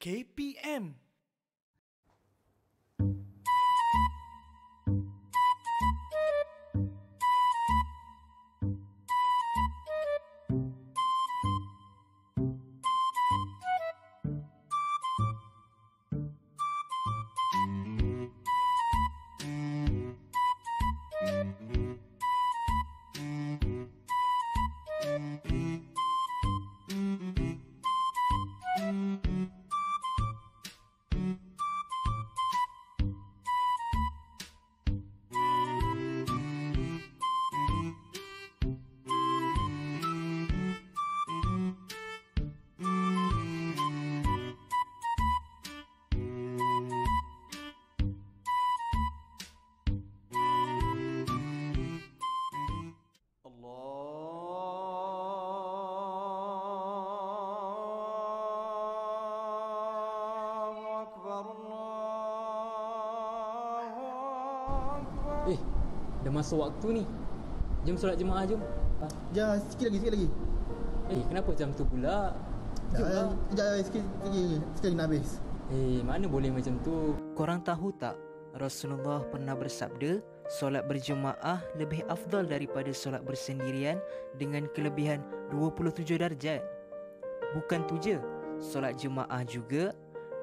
KPM masa waktu ni Jom solat jemaah jom Ya, sikit lagi, sikit lagi Eh, kenapa jam tu pula? Ya, jom lah ya, sikit lagi, sikit lagi nak habis Eh, mana boleh macam tu Korang tahu tak? Rasulullah pernah bersabda Solat berjemaah lebih afdal daripada solat bersendirian Dengan kelebihan 27 darjat Bukan tu je Solat jemaah juga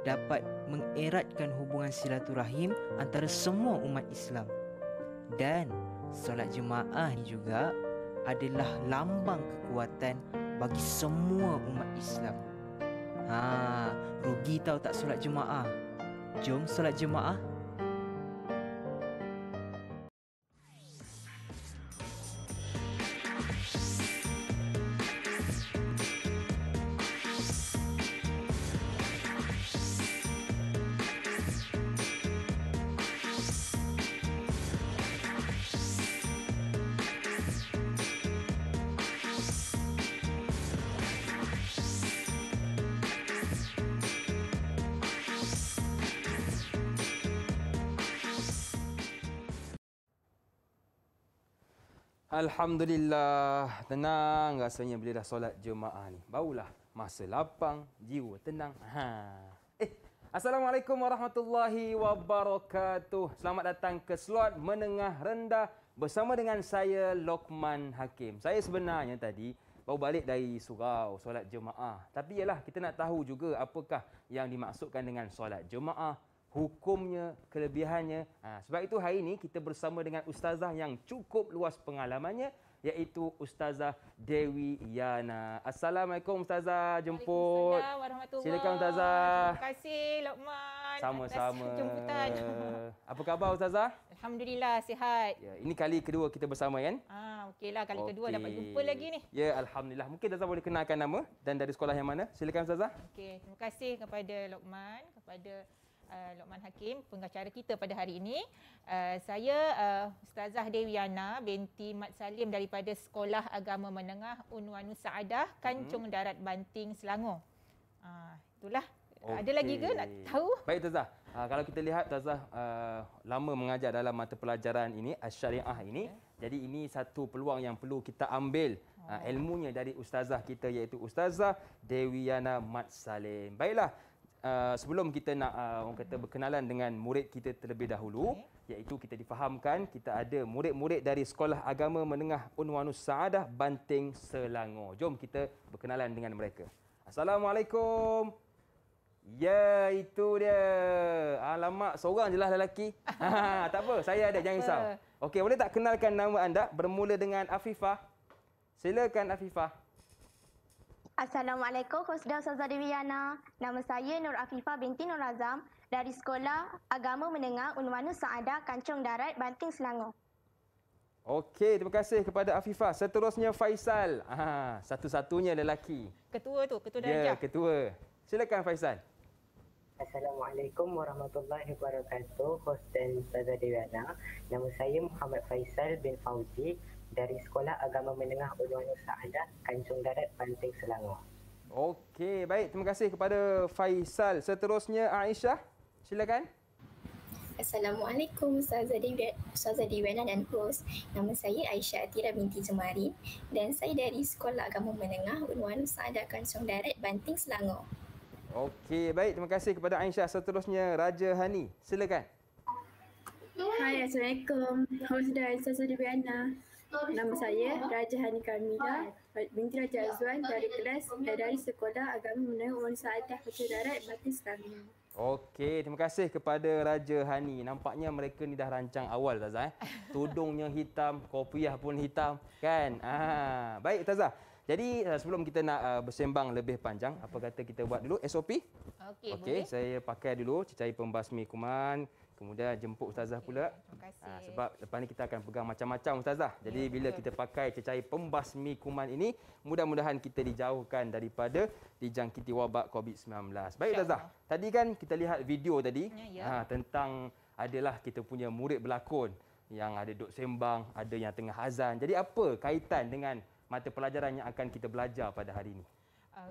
dapat mengeratkan hubungan silaturahim antara semua umat Islam. Dan Solat jemaah juga adalah lambang kekuatan bagi semua umat Islam. Ha, rugi tahu tak solat jemaah? Jom solat jemaah. Alhamdulillah Tenang rasanya bila dah solat jemaah ni Barulah masa lapang Jiwa tenang ha. Eh Assalamualaikum warahmatullahi wabarakatuh Selamat datang ke slot menengah rendah Bersama dengan saya Lokman Hakim Saya sebenarnya tadi Baru balik dari surau solat jemaah Tapi ialah kita nak tahu juga Apakah yang dimaksudkan dengan solat jemaah hukumnya, kelebihannya. Ha, sebab itu hari ini kita bersama dengan ustazah yang cukup luas pengalamannya iaitu ustazah Dewi Yana. Assalamualaikum ustazah, jemput. Silakan ustazah. Terima kasih Lokman. Sama-sama. Apa khabar ustazah? Alhamdulillah sihat. Ya, ini kali kedua kita bersama kan? Ah, okeylah kali okay. kedua dapat jumpa lagi ni. Ya, alhamdulillah. Mungkin ustazah boleh kenalkan nama dan dari sekolah yang mana? Silakan ustazah. Okey, terima kasih kepada Lokman, kepada uh, Lokman Hakim, pengacara kita pada hari ini. Uh, saya uh, Ustazah Dewiana binti Mat Salim daripada Sekolah Agama Menengah Unwanu Saadah, Kancung mhm. Darat Banting, Selangor. Uh, itulah. Okay. Ada lagi ke nak tahu? Baik Ustazah. Uh, kalau kita lihat Ustazah uh, lama mengajar dalam mata pelajaran ini, Asyariah ini. Okay. Jadi ini satu peluang yang perlu kita ambil oh. ilmunya dari Ustazah kita iaitu Ustazah Dewiana Mat Salim. Baiklah. Uh, sebelum kita nak uh, orang kata berkenalan dengan murid kita terlebih dahulu okay. iaitu kita difahamkan kita ada murid-murid dari Sekolah Agama Menengah Unwanus Saadah Banting Selangor. Jom kita berkenalan dengan mereka. Assalamualaikum. Ya, itu dia. Alamak, ah, seorang jelah lelaki. ha, tak apa, saya ada, jangan risau. Okey, boleh tak kenalkan nama anda bermula dengan Afifah? Silakan Afifah. Assalamualaikum Khusdaw Ustazah Dewiana. Nama saya Nur Afifah binti Nur Azam dari Sekolah Agama Menengah Unwanu Saada Kancung Darat Banting Selangor. Okey, terima kasih kepada Afifah. Seterusnya Faisal. Ah, satu-satunya lelaki. Ketua tu, ketua ya, darjah. Ya, Dajah. ketua. Silakan Faisal. Assalamualaikum warahmatullahi wabarakatuh. Hostel Ustazah Dewiana. Nama saya Muhammad Faisal bin Fauzi dari Sekolah Agama Menengah Ulu Sa'adah, Kanjung Darat, Banting, Selangor. Okey, baik. Terima kasih kepada Faisal. Seterusnya Aisyah, silakan. Assalamualaikum Ustazah Diwena dan host. Nama saya Aisyah Atira binti Jemari dan saya dari Sekolah Agama Menengah Unwan Sa'ada Kansong Darat Banting Selangor. Okey, baik. Terima kasih kepada Aisyah. Seterusnya Raja Hani, silakan. Hai, Assalamualaikum. Host dan Ustazah Diwena. Nama saya Raja Hani Karmida, binti Raja ya, Azwan dari kelas dari sekolah agama menengah Umar Saadah Hotel Darat Batin Selangor. Okey, terima kasih kepada Raja Hani. Nampaknya mereka ni dah rancang awal Taza eh. Tudungnya hitam, kopiah pun hitam, kan? Ah, baik Taza. Jadi eh, sebelum kita nak uh, bersembang lebih panjang, apa kata kita buat dulu SOP? Okey, okay, boleh. Okey, saya pakai dulu cecair pembasmi kuman. Kemudian jemput ustazah pula. Ha, sebab lepas ni kita akan pegang macam-macam ustazah. Jadi yeah, bila betul. kita pakai cecair pembasmi kuman ini, mudah-mudahan kita dijauhkan daripada dijangkiti wabak COVID-19. Baik ustazah. Tadi kan kita lihat video tadi yeah, ya, ya. yeah. ha tentang adalah kita punya murid berlakon yang ada duk sembang, ada yang tengah azan. Jadi apa kaitan dengan mata pelajaran yang akan kita belajar pada hari ini?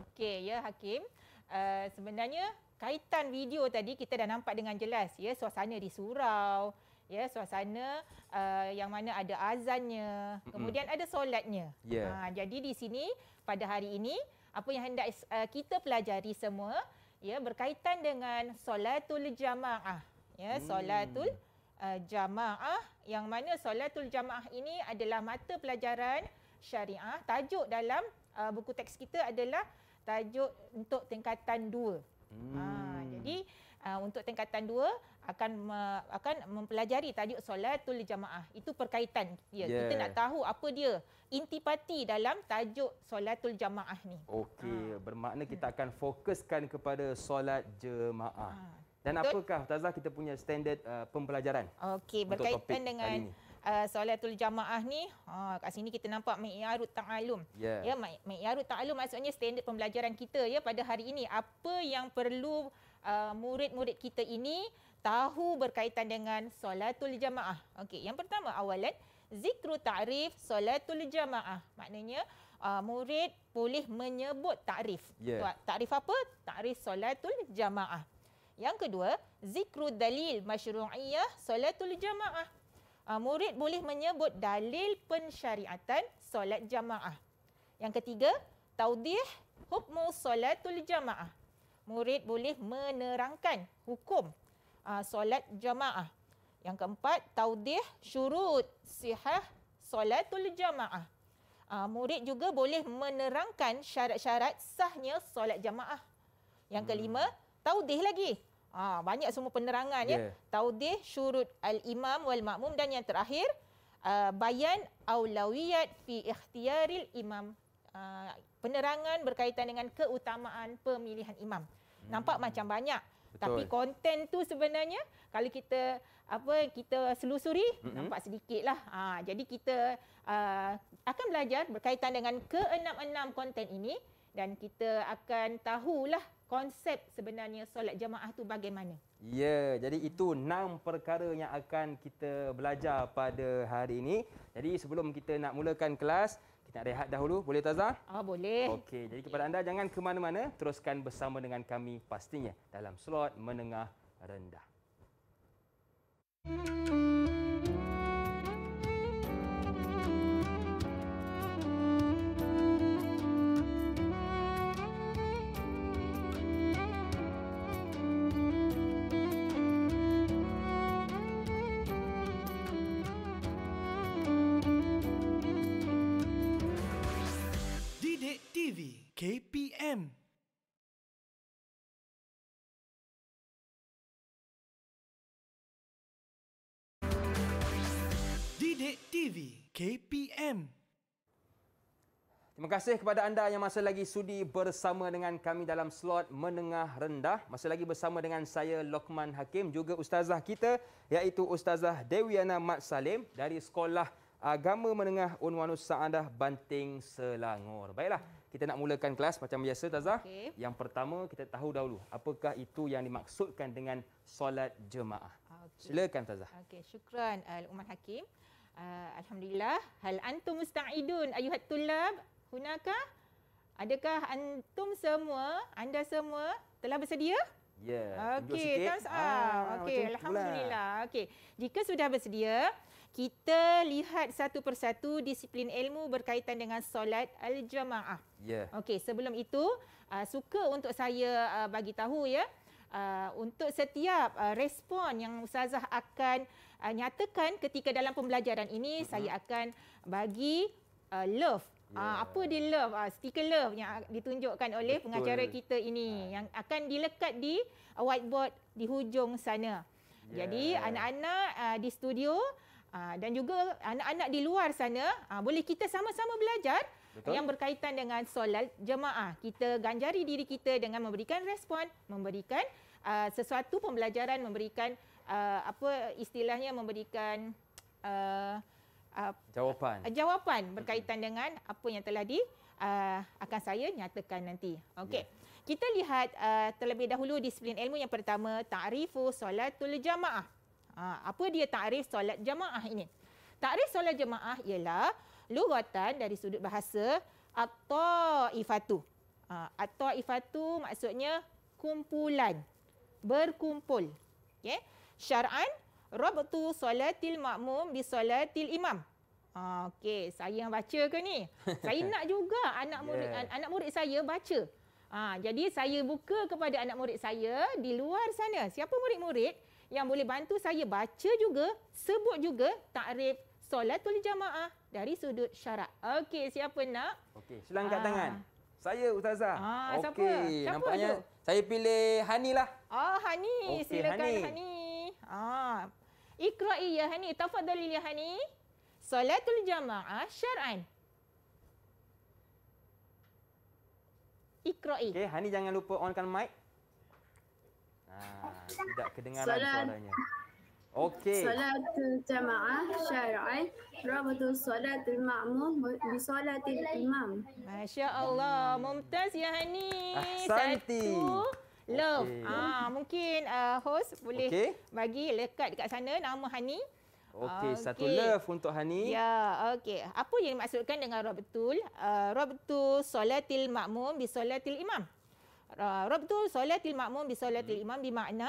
Okey ya Hakim. Uh, sebenarnya kaitan video tadi kita dah nampak dengan jelas ya suasana di surau ya suasana uh, yang mana ada azannya kemudian ada solatnya yeah. ha jadi di sini pada hari ini apa yang hendak uh, kita pelajari semua ya berkaitan dengan solatul jamaah ya hmm. solatul uh, jamaah yang mana solatul jamaah ini adalah mata pelajaran syariah tajuk dalam uh, buku teks kita adalah tajuk untuk tingkatan Hmm. Ha, jadi uh, untuk tingkatan dua akan me, akan mempelajari tajuk solatul jamaah. Itu perkaitan dia. Yeah. Kita nak tahu apa dia intipati dalam tajuk solatul jamaah ni. Okey, ha. bermakna kita hmm. akan fokuskan kepada solat jemaah. Ha. Dan Betul? apakah Ustazah kita punya standard uh, pembelajaran? Okey, berkaitan dengan ini uh, solatul jamaah ni ha uh, kat sini kita nampak mi'yarut ta'allum yeah. ya, ya mi'yarut ta'allum maksudnya standard pembelajaran kita ya pada hari ini apa yang perlu uh, murid-murid kita ini tahu berkaitan dengan solatul jamaah okey yang pertama awalan zikru ta'rif solatul jamaah maknanya uh, murid boleh menyebut takrif yeah. takrif apa takrif solatul jamaah yang kedua, zikru dalil masyru'iyah solatul jamaah uh, murid boleh menyebut dalil pensyariatan solat jamaah. Yang ketiga, taudih hukmu solatul jamaah. Murid boleh menerangkan hukum uh, solat jamaah. Yang keempat, taudih syurut sihah solatul jamaah. Uh, murid juga boleh menerangkan syarat-syarat sahnya solat jamaah. Yang kelima, hmm. taudih lagi Ha, banyak semua penerangan yeah. ya. ya. Taudih syurut al-imam wal makmum dan yang terakhir uh, bayan aulawiyat fi ikhtiyaril imam. Uh, penerangan berkaitan dengan keutamaan pemilihan imam. Hmm. Nampak macam banyak Betul. tapi konten tu sebenarnya kalau kita apa kita selusuri mm-hmm. nampak sedikitlah ha jadi kita uh, akan belajar berkaitan dengan keenam-enam konten ini dan kita akan tahulah konsep sebenarnya solat jemaah tu bagaimana? Ya, jadi itu enam perkara yang akan kita belajar pada hari ini. Jadi sebelum kita nak mulakan kelas, kita nak rehat dahulu. Boleh Tazah? Ah, oh, boleh. Okey, jadi kepada anda jangan ke mana-mana, teruskan bersama dengan kami pastinya dalam slot menengah rendah. Mm-hmm. KPM. Terima kasih kepada anda yang masih lagi sudi bersama dengan kami dalam slot menengah rendah. Masih lagi bersama dengan saya Lokman Hakim juga ustazah kita iaitu ustazah Dewiana Mat Salim dari Sekolah Agama Menengah Unwanus Saadah Banting Selangor. Baiklah, kita nak mulakan kelas macam biasa ustazah. Okay. Yang pertama kita tahu dahulu apakah itu yang dimaksudkan dengan solat jemaah. Ah, okay. Silakan ustazah. Okey, syukran eh, Lokman Hakim. Uh, Alhamdulillah. Hal antum musta'idun ayuhat tulab. Hunakah? Adakah antum semua, anda semua telah bersedia? Ya. Yeah. Okey, thumbs up. Ah, Okey, Alhamdulillah. Okey. Jika sudah bersedia, kita lihat satu persatu disiplin ilmu berkaitan dengan solat al-jamaah. Ya. Yeah. Okey, sebelum itu, uh, suka untuk saya uh, bagi tahu ya uh, untuk setiap uh, respon yang ustazah akan uh, nyatakan ketika dalam pembelajaran ini uh-huh. saya akan bagi uh, love Yeah. Uh, ya. apa dia love uh, stiker love yang ditunjukkan oleh Betul. pengacara kita ini uh. yang akan dilekat di uh, whiteboard di hujung sana. Yeah. Jadi ya. anak-anak uh, di studio uh, dan juga anak-anak di luar sana uh, boleh kita sama-sama belajar Betul. yang berkaitan dengan solat jemaah. Kita ganjari diri kita dengan memberikan respon, memberikan uh, sesuatu pembelajaran, memberikan uh, apa istilahnya memberikan uh, uh, jawapan. Jawapan berkaitan dengan apa yang telah di uh, akan saya nyatakan nanti. Okey. Yeah. Kita lihat uh, terlebih dahulu disiplin ilmu yang pertama, ta'rifu solatul jamaah. Uh, apa dia ta'rif solat jamaah ini? Ta'rif solat jamaah ialah lugatan dari sudut bahasa at-taifatu. Ha, at-taifatu maksudnya kumpulan, berkumpul. Okay. Syar'an, rabtu solatil makmum bi solatil imam. Ah, okey, saya yang baca ke ni? Saya nak juga anak ya. murid yeah. anak murid saya baca. Ha, jadi saya buka kepada anak murid saya di luar sana. Siapa murid-murid yang boleh bantu saya baca juga, sebut juga takrif solatul jamaah dari sudut syarak. Okey, siapa nak? Okey, Silang Aa. Ah. tangan. Saya Ustazah. Ah, okay. siapa? Nampaknya tu? saya pilih Hani lah. Oh, Hani. Okay, silakan Hani. Hani. Ah. Ikra'i ya Hani. Tafadhali ya Hani. Salatul jamaah syar'an. Ikra'i. Okey, Hani jangan lupa onkan mic. Ah, tidak kedengaran suaranya. Okey. Salatul jamaah syar'i rawatu salatul ma'mum bi salatil imam. Masya-Allah, mumtaz ya Hani. Ahsanti. Love. Okay. Ah, mungkin uh, host boleh okay. bagi lekat dekat sana nama Hani. Okey, okay. Ah, satu love untuk Hani. Ya, okey. Apa yang dimaksudkan dengan rabtul? Uh, ah, rabtu salatil ma'mum bi salatil imam. Uh, rabtu salatil ma'mum bi salatil hmm. imam bermakna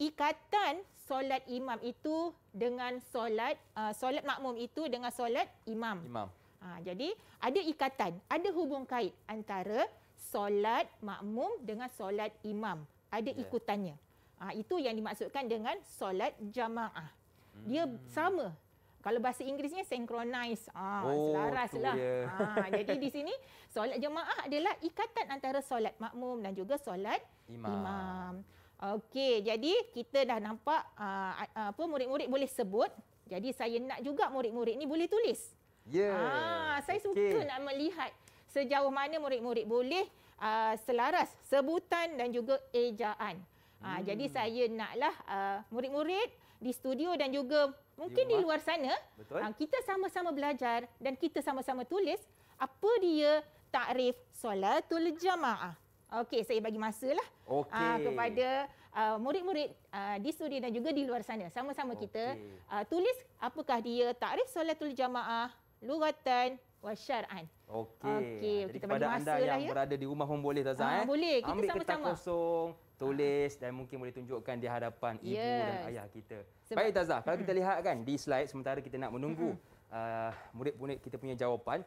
ikatan solat imam itu dengan solat uh, solat makmum itu dengan solat imam. Imam. Ha, jadi ada ikatan, ada hubung kait antara solat makmum dengan solat imam. Ada ya. ikutannya. Ha, itu yang dimaksudkan dengan solat jamaah. Hmm. Dia sama. Kalau bahasa Inggerisnya synchronize. Ha, oh, selaras lah. Ha, jadi di sini solat jamaah adalah ikatan antara solat makmum dan juga solat imam. imam. Okey, jadi kita dah nampak uh, apa murid-murid boleh sebut. Jadi saya nak juga murid-murid ni boleh tulis. Ya. Yeah. Ah, saya okay. suka nak melihat sejauh mana murid-murid boleh uh, selaras sebutan dan juga ejaan. Ah, hmm. Ah, jadi saya naklah uh, murid-murid di studio dan juga mungkin di, di luar sana Betul. Uh, kita sama-sama belajar dan kita sama-sama tulis apa dia takrif solatul jamaah. Okey, saya bagi masa lah okay. uh, ah, kepada ah, murid-murid uh, di studi dan juga di luar sana. Sama-sama okay. kita uh, tulis apakah dia takrif solatul jamaah, luratan wa syar'an. Okey, okay. kita bagi masa anda lah yang ya. berada di rumah pun boleh Tazah. Uh, eh. Boleh, kita Ambil sama-sama. Ambil kertas kosong, tulis dan mungkin boleh tunjukkan di hadapan yes. ibu dan ayah kita. Sebab Baik Tazah, kalau kita lihat kan di slide sementara kita nak menunggu uh, murid-murid kita punya jawapan.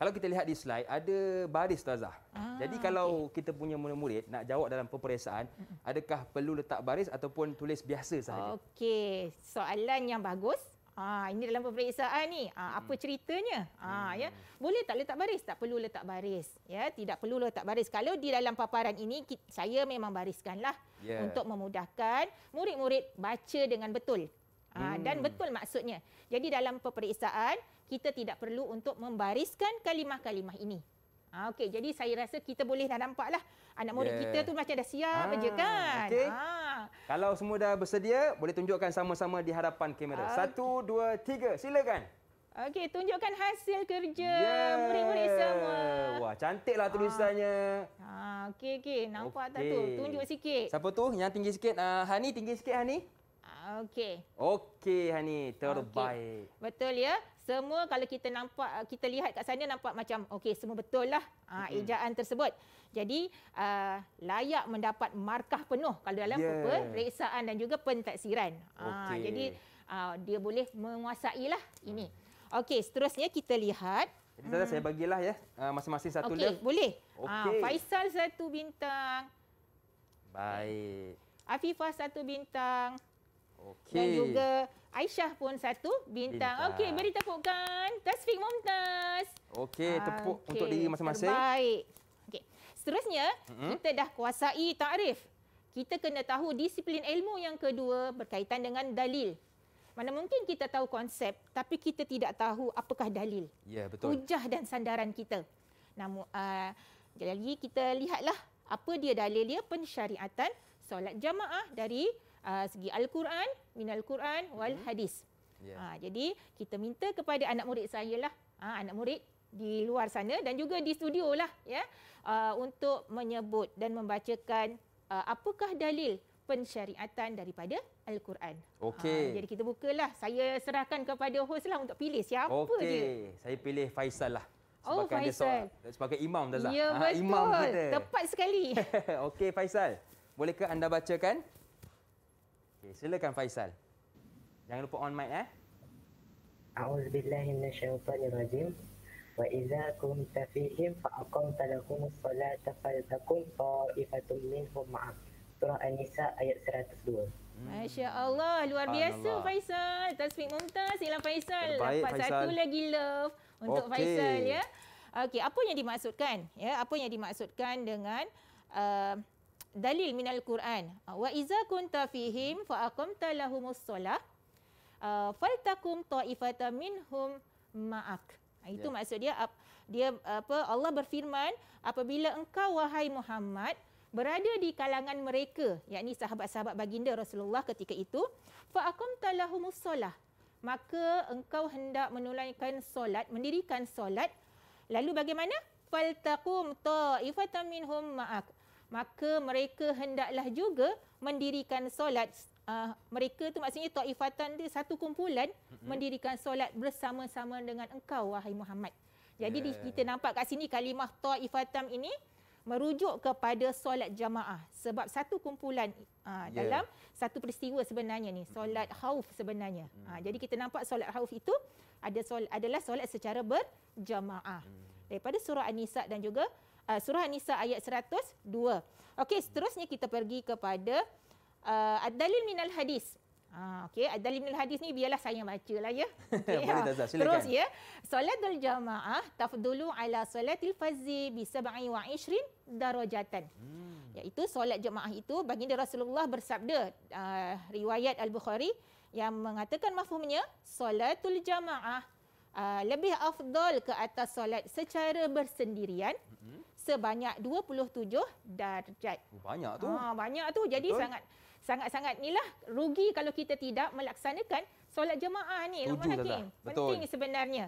Kalau kita lihat di slide, ada baris tazah. Ah, Jadi kalau okay. kita punya murid-murid nak jawab dalam peperiksaan, adakah perlu letak baris ataupun tulis biasa sahaja? Okey, soalan yang bagus. Ah, ini dalam peperiksaan ni. Ah, apa ceritanya? Ah, hmm. ya. Boleh tak letak baris? Tak perlu letak baris. Ya, tidak perlu letak baris. Kalau di dalam paparan ini saya memang bariskanlah yeah. untuk memudahkan murid-murid baca dengan betul. Ah, hmm. dan betul maksudnya. Jadi dalam peperiksaan kita tidak perlu untuk membariskan kalimah-kalimah ini. Ha, ah, okay, jadi saya rasa kita boleh dah nampak lah. Anak murid yeah. kita tu macam dah siap ha, je kan. Okay. Ha. Ah. Kalau semua dah bersedia, boleh tunjukkan sama-sama di hadapan kamera. Okay. Satu, dua, tiga. Silakan. Okey, tunjukkan hasil kerja murid-murid yeah. semua. Wah, cantiklah tulisannya. Ha, okey, okey. Nampak okay. tak tu? Tunjuk sikit. Siapa tu? Yang tinggi sikit. Uh, Hani, tinggi sikit Hani. Okey. Okey, Hani. Terbaik. Okay. Betul ya semua kalau kita nampak uh, kita lihat kat sana nampak macam okey semua betul lah uh, ejaan tersebut. Jadi uh, layak mendapat markah penuh kalau dalam yeah. peperiksaan dan juga pentaksiran. Ah, okay. Uh, jadi uh, dia boleh menguasai lah ini. Okey, seterusnya kita lihat jadi hmm. saya bagilah ya uh, masing-masing satu okay, lift. Okey, boleh. Okay. Uh, Faisal satu bintang. Baik. Afifah satu bintang. Okay. Dan juga Aisyah pun satu bintang. bintang. Okey, beri tepukan. Tasfiq Mumtaz. Okey, tepuk okay. Ah, untuk diri masing-masing. Baik. Okey. Seterusnya, mm-hmm. kita dah kuasai takrif. Kita kena tahu disiplin ilmu yang kedua berkaitan dengan dalil. Mana mungkin kita tahu konsep tapi kita tidak tahu apakah dalil. Ya, yeah, betul. Hujah dan sandaran kita. Namun uh, lagi kita lihatlah apa dia dalil dia pensyariatan solat jamaah dari uh, segi Al-Quran, minal Quran mhm. wal hadis. Yeah. Ya. Ha, jadi kita minta kepada anak murid saya lah, ha, anak murid di luar sana dan juga di studio lah ya, uh, untuk menyebut dan membacakan uh, apakah dalil pensyariatan daripada Al-Quran. Okey. Ha, jadi kita bukalah. Saya serahkan kepada host lah untuk pilih siapa okay. dia. Okey. Saya pilih Faisal lah. Sebagai oh, Faisal. Dia, sebagai imam dah lah. Ya, ha, betul. Imam kita. Tepat sekali. Okey, Faisal. Bolehkah anda bacakan? Okay, silakan Faisal. Jangan lupa on mic eh. A'udzubillahi minasyaitanirrajim. Wa idza kunta fihim fa aqimta lahum as-salata fa takum ta'ifatun minhum ma'ak. Surah An-Nisa ayat 102. Hmm. Masya Allah, luar biasa Allah. Faisal. Tasbih mumtaz. Ialah Faisal. Dapat satu lagi love untuk okay. Faisal. ya. Okey, apa yang dimaksudkan? Ya, apa yang dimaksudkan dengan uh, dalil min al-Quran. Ah, wa iza kunta fihim fa aqamta lahumus solah ah, faltakum ta'ifata minhum ma'ak. Ah, itu yeah. maksud dia dia apa Allah berfirman apabila engkau wahai Muhammad berada di kalangan mereka yakni sahabat-sahabat baginda Rasulullah ketika itu fa aqamta lahumus solah maka engkau hendak menunaikan solat mendirikan solat lalu bagaimana faltaqum ta'ifata minhum ma'ak maka mereka hendaklah juga mendirikan solat uh, mereka tu maksudnya taifatan dia satu kumpulan mm-hmm. mendirikan solat bersama-sama dengan engkau wahai Muhammad. Jadi yeah. kita nampak kat sini kalimah taifatan ini merujuk kepada solat jamaah sebab satu kumpulan uh, yeah. dalam satu peristiwa sebenarnya ni solat khauf sebenarnya. Mm. Uh, jadi kita nampak solat khauf itu ada solat adalah solat secara berjamaah. Mm. Daripada surah An-Nisa dan juga uh, surah An-Nisa ayat 102. Okey, seterusnya kita pergi kepada uh, ad-dalil minal hadis. Ha, ah, okay. Ad-Dalim hadis ni biarlah saya baca lah ya. Okay, ya, Boleh ya, tak, Zah. Terus ya. Salatul jamaah tafdulu ala solatil fazi bisaba'i wa ishrin darajatan. Hmm. Iaitu ya, solat jemaah itu baginda Rasulullah bersabda uh, riwayat Al-Bukhari yang mengatakan mafhumnya solatul jamaah uh, lebih afdal ke atas solat secara bersendirian. Hmm sebanyak 27 darjat. Oh, banyak tu. Ha, banyak tu. Jadi Betul. sangat sangat-sangat inilah rugi kalau kita tidak melaksanakan solat jemaah ni. Lumayan penting. Betul. Penting sebenarnya.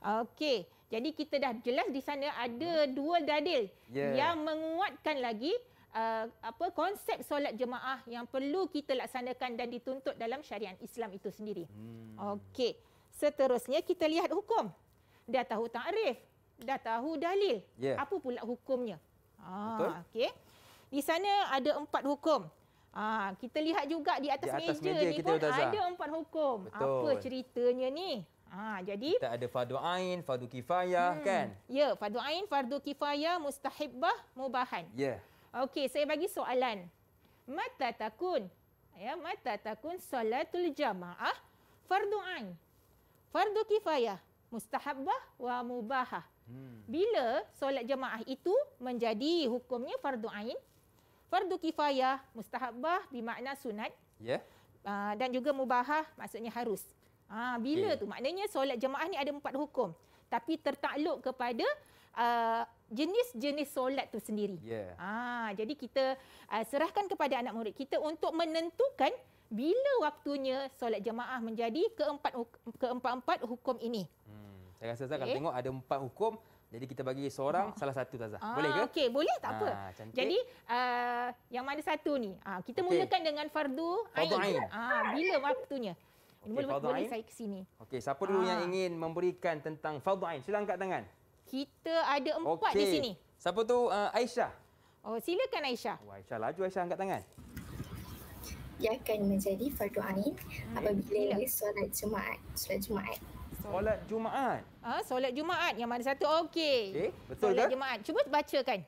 Okey, jadi kita dah jelas di sana ada hmm. dua dalil yeah. yang menguatkan lagi uh, apa konsep solat jemaah yang perlu kita laksanakan dan dituntut dalam syariat Islam itu sendiri. Hmm. Okey, seterusnya kita lihat hukum. Dia tahu takrif dah tahu dalil. Yeah. Apa pula hukumnya? Ah, Betul. Di sana ada empat hukum. Ah, kita lihat juga di atas, di atas meja, meja ni pun ada empat hukum. Betul. Apa ceritanya ni? Ah, jadi kita ada fardu ain, fardu kifayah hmm, kan? Ya, yeah, fardu ain, fardu kifayah, mustahibbah, mubahan. Ya. Yeah. Okey, saya bagi soalan. Mata takun? Ya, mata takun solatul jamaah fardu ain? Fardu kifayah, mustahabbah wa mubahah? Hmm. Bila solat jemaah itu menjadi hukumnya fardu ain, fardu kifayah, mustahabbah bermakna sunat. Ya. Yeah. Uh, dan juga mubahah maksudnya harus. ha, bila okay. tu maknanya solat jemaah ni ada empat hukum tapi tertakluk kepada uh, jenis-jenis solat tu sendiri. Yeah. Ya. Ha, jadi kita uh, serahkan kepada anak murid kita untuk menentukan bila waktunya solat jemaah menjadi keempat keempat-empat hukum ini. Hmm. Saya rasa Ustaz okay. kalau tengok ada empat hukum. Jadi kita bagi seorang, hmm. salah satu Taza. Ha. Ah, boleh ke? Okey, boleh. Tak ha. apa. Cantik. Jadi, uh, yang mana satu ni? Ha. Kita okay. mulakan dengan fardu ain. ain. Bila waktunya? Okay, boleh, boleh ain. saya ke sini. Okey, siapa dulu ha. yang ingin memberikan tentang fardu ain? Sila angkat tangan. Kita ada empat okay. di sini. Siapa tu? Uh, Aisyah. Oh, silakan Aisyah. Oh, Aisyah, laju Aisyah angkat tangan. Ia akan menjadi fardu ain hmm, apabila hmm. solat Jumaat. Solat Jumaat. Solat Jumaat. Ha, solat Jumaat yang mana satu okey. Okey, betul solat ke? Solat Jumaat. Cuba bacakan.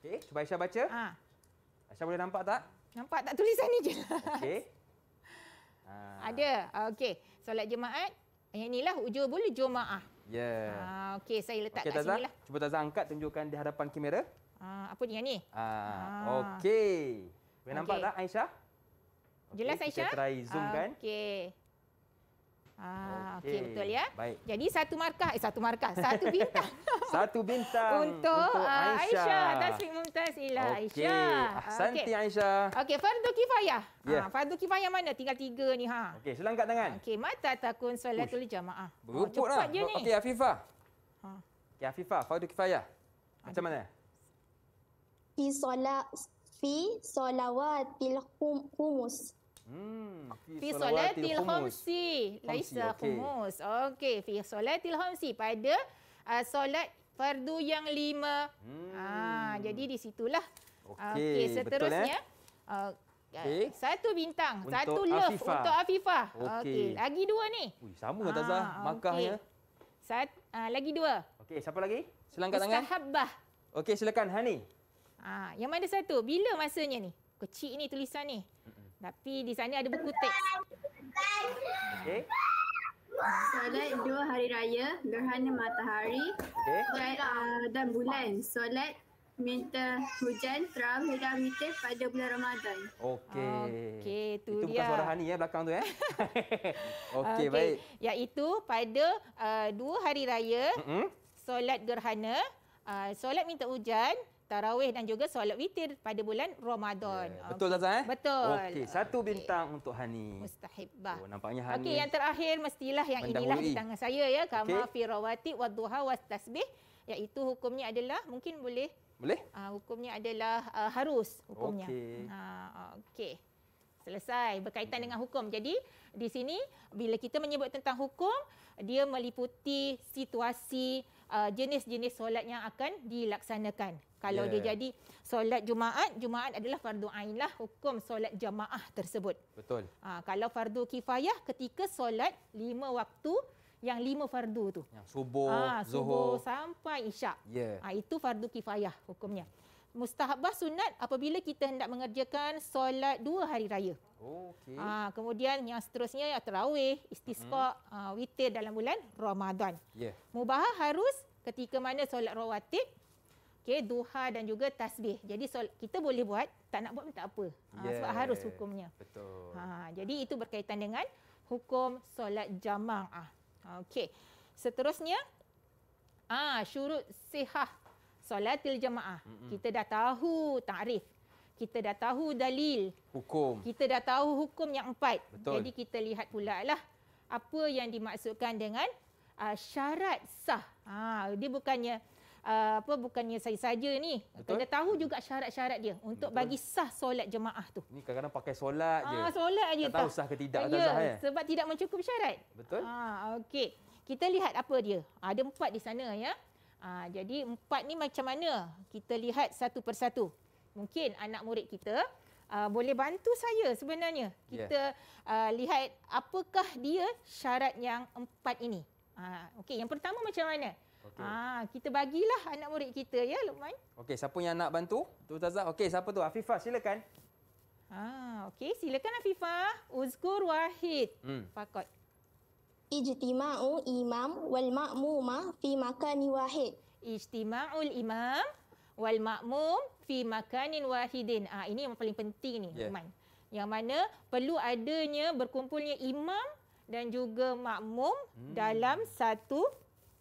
Okey, cuba Aisyah baca. Ha. Aisyah boleh nampak tak? Nampak tak tulisan ni je. Okey. Ha. Ada. Okey. Solat Jumaat. Yang inilah ujubul Jumaah. Ya. Yeah. Ha, okey, saya letak okay, kat sini lah. Cuba Tazah angkat tunjukkan di hadapan kamera. Ha, apa ni yang ni? Ha. ha. Okey. Boleh okay. nampak tak Aisyah? Okay, Jelas Aisyah? Kita try zoom okay. Ha, kan. Okey. Ah, okey okay, betul ya. Baik. Jadi satu markah, eh satu markah, satu bintang. satu bintang untuk, untuk ah, Aisyah. Aisyah Taslim Mumtaz ila okay. Aisyah. Ah, Santi okay. Aisyah. Okey, fardu kifayah. Yeah. Ha, ya. fardu kifayah mana? Tinggal tiga ni ha. Okey, selangkat tangan. Okey, mata takun solatul jamaah. Ah, Berukut lah. je ni. Okey, Afifah. Ha. Okey, Afifah, fardu kifayah. Macam mana? Fi solat fi solawatil humus. Hmm. Fi solatil khamsi. Laisa khumus. Okey. Fi solatil khamsi. Pada uh, solat fardu yang lima. Hmm. Ah, jadi di situlah. Okey. Okay, seterusnya. Betul, eh? uh, okay. Satu bintang. Untuk satu love Afifah. untuk Afifah. Okey. Okay. Lagi dua ni. Ui, sama ah, Tazah. Makah ya. Sat, Uh, lagi dua. Okey. Siapa lagi? Selangkat tangan. Sahabah. Okey. Silakan. Hani. Ah, yang mana satu? Bila masanya ni? Kecil ni tulisan ni. Tapi di sana ada buku teks. Okey. Solat dua hari raya, gerhana matahari okay. solat, uh, dan bulan. Solat minta hujan teram hujan mitis pada bulan Ramadan. Okey. Okey, itu dia. Itu bukan suara Hani ya belakang tu eh. Okey, okay. baik. Yaitu pada uh, dua hari raya, mm-hmm. solat gerhana, uh, solat minta hujan, tarawih dan juga solat witir pada bulan Ramadan. Yeah. Betul Zaza eh? Betul. Okey, satu bintang untuk Hani. Mustahibah. Oh, nampaknya Hani. Okey, yang terakhir mestilah yang inilah di tangan saya ya, kama okay. fi rawatib wa duha was tasbih, iaitu hukumnya adalah mungkin boleh boleh? Uh, hukumnya adalah uh, harus hukumnya. Okey. Ha, okey. Selesai berkaitan dengan hukum. Jadi di sini bila kita menyebut tentang hukum, dia meliputi situasi uh, jenis-jenis solat yang akan dilaksanakan. Kalau yeah. dia jadi solat Jumaat, Jumaat adalah fardu ain lah, hukum solat jamaah tersebut. Betul. Ha, kalau fardu kifayah ketika solat lima waktu yang lima fardu tu. Yang subuh, ha, zuhur subuh sampai isyak. Yeah. Ha, itu fardu kifayah hukumnya. Mustahabah sunat apabila kita hendak mengerjakan solat dua hari raya. Oh, okay. ha, kemudian yang seterusnya ya terawih, istisqa, hmm. ha, witir dalam bulan Ramadan. Yeah. Mubahah harus ketika mana solat rawatib Okey, duha dan juga tasbih. Jadi sol- kita boleh buat, tak nak buat pun tak apa. Ha, yeah. Sebab harus hukumnya. Betul. Ha, jadi itu berkaitan dengan hukum solat jama'ah. Ah, okey. Seterusnya ah ha, syurut sihah solatil jama'ah. Mm-mm. Kita dah tahu tarif, Kita dah tahu dalil hukum. Kita dah tahu hukum yang empat. Betul. Jadi kita lihat pula lah apa yang dimaksudkan dengan uh, syarat sah. Ah ha, dia bukannya Uh, apa bukannya saya saja ni Betul? kena tahu juga syarat-syarat dia untuk Betul. bagi sah solat jemaah tu. Ni kadang-kadang pakai solat je. Ah solat aje tak. tahu sah ke tidak ya, sah, ya? Sebab tidak mencukupi syarat. Betul? Ah okey. Kita lihat apa dia. Ah, ada empat di sana ya. Ah jadi empat ni macam mana? Kita lihat satu persatu. Mungkin anak murid kita Uh, boleh bantu saya sebenarnya kita yeah. Ya. uh, lihat apakah dia syarat yang empat ini. Uh, okey, yang pertama macam mana? Okay. Ha, ah, kita bagilah anak murid kita ya, Luqman. Okey, siapa yang nak bantu? Tu Tazah. Okey, siapa tu? Afifah, silakan. Ah, okey, silakan Afifah. Uzkur Wahid. Hmm. Pakot. Ijtima'u imam wal ma'muma fi makani wahid. Ijtima'ul imam wal ma'mum fi makanin wahidin. Ah ini yang paling penting ni, ya. Luqman. Yeah. Yang mana perlu adanya berkumpulnya imam dan juga makmum hmm. dalam satu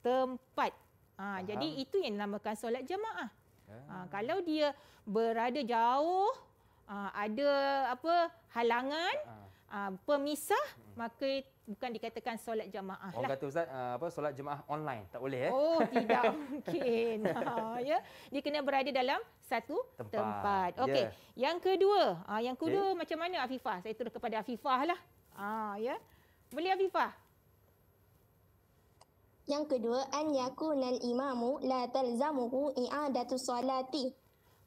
tempat. Ha, jadi itu yang dinamakan solat jemaah. Ha, ya. ah, kalau dia berada jauh, ha, ada apa halangan, ha, pemisah, maka bukan dikatakan solat jemaah. Orang lah. kata Ustaz, apa, solat jemaah online. Tak boleh. Eh? Oh, tidak mungkin. Ha, ya? Dia kena berada dalam satu tempat. tempat. Ya. Okey. Yeah. Yang kedua, ha, yang kedua okay. macam mana Afifah? Saya turun kepada Afifah lah. Ha, ya? Boleh Afifah? Yang kedua, an yakunal imamu la talzamuhu i'adatu solati.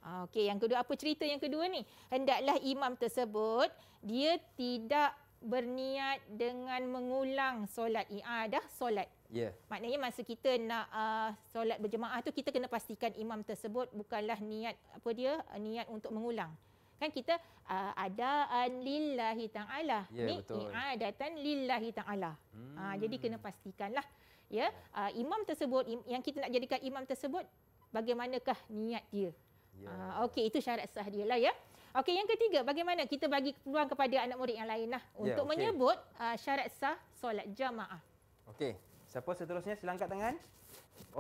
Ah, Okey, yang kedua apa cerita yang kedua ni? Hendaklah imam tersebut dia tidak berniat dengan mengulang solat i'adah solat. Ya. Yeah. Maknanya masa kita nak uh, solat berjemaah tu kita kena pastikan imam tersebut bukanlah niat apa dia ah, niat untuk mengulang. Kan kita uh, ah, ada an lillahi ta'ala. Yeah, Ni betul. i'adatan lillahi ta'ala. Hmm. Uh, jadi kena hmm. pastikanlah ya uh, imam tersebut im, yang kita nak jadikan imam tersebut bagaimanakah niat dia ya. uh, okey itu syarat sah dia lah ya okey yang ketiga bagaimana kita bagi peluang kepada anak murid yang lainlah ya, untuk okay. menyebut uh, syarat sah solat jamaah okey siapa seterusnya sila angkat tangan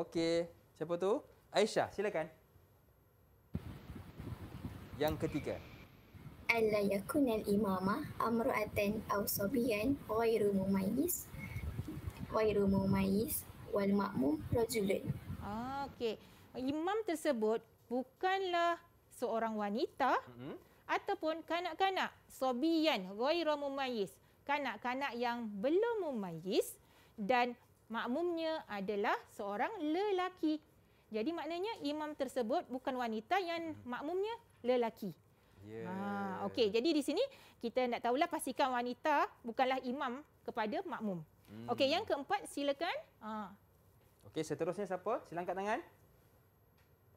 okey siapa tu Aisyah silakan yang ketiga Alla yakuna al-imama amru'atan aw sabiyan ghairu khairu mumayyiz wal ma'mum rajulun. Ah, okey. Imam tersebut bukanlah seorang wanita mm-hmm. ataupun kanak-kanak, sobiyan, khairu mumayyiz. Kanak-kanak yang belum mumayyiz dan makmumnya adalah seorang lelaki. Jadi maknanya imam tersebut bukan wanita yang mhm. makmumnya lelaki. Ya. Ha, okey. Jadi di sini kita nak tahulah pastikan wanita bukanlah imam kepada makmum. Hmm. Okey, yang keempat silakan. Ha. Okey, seterusnya siapa? Sila angkat tangan.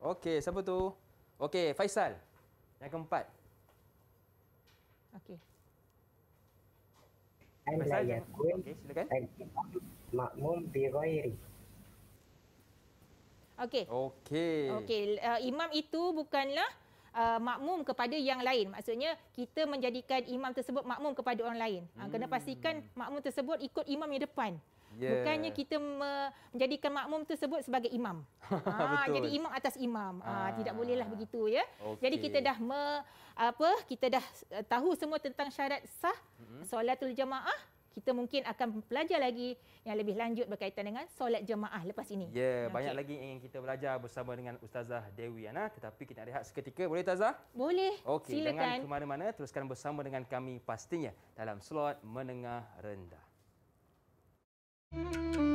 Okey, siapa tu? Okey, Faisal. Yang keempat. Okey. Faisal, okey, silakan. Makmum bi ghairi. Okey. Okey. Okey, uh, imam itu bukanlah uh, makmum kepada yang lain. Maksudnya kita menjadikan imam tersebut makmum kepada orang lain. Ha, hmm. Kena pastikan makmum tersebut ikut imam yang depan. Yeah. Bukannya kita menjadikan makmum tersebut sebagai imam. ha, jadi imam atas imam. Ha, ha. Tidak bolehlah begitu. ya. Okay. Jadi kita dah me, apa? Kita dah uh, tahu semua tentang syarat sah mm-hmm. solatul jamaah kita mungkin akan belajar lagi yang lebih lanjut berkaitan dengan solat jemaah lepas ini. Ya, yeah, okay. banyak lagi yang ingin kita belajar bersama dengan Ustazah Dewi Ana. Tetapi kita rehat seketika. Boleh Ustazah? Boleh. Okay, Silakan. jangan ke mana-mana. Teruskan bersama dengan kami pastinya dalam slot menengah rendah. Mm-hmm.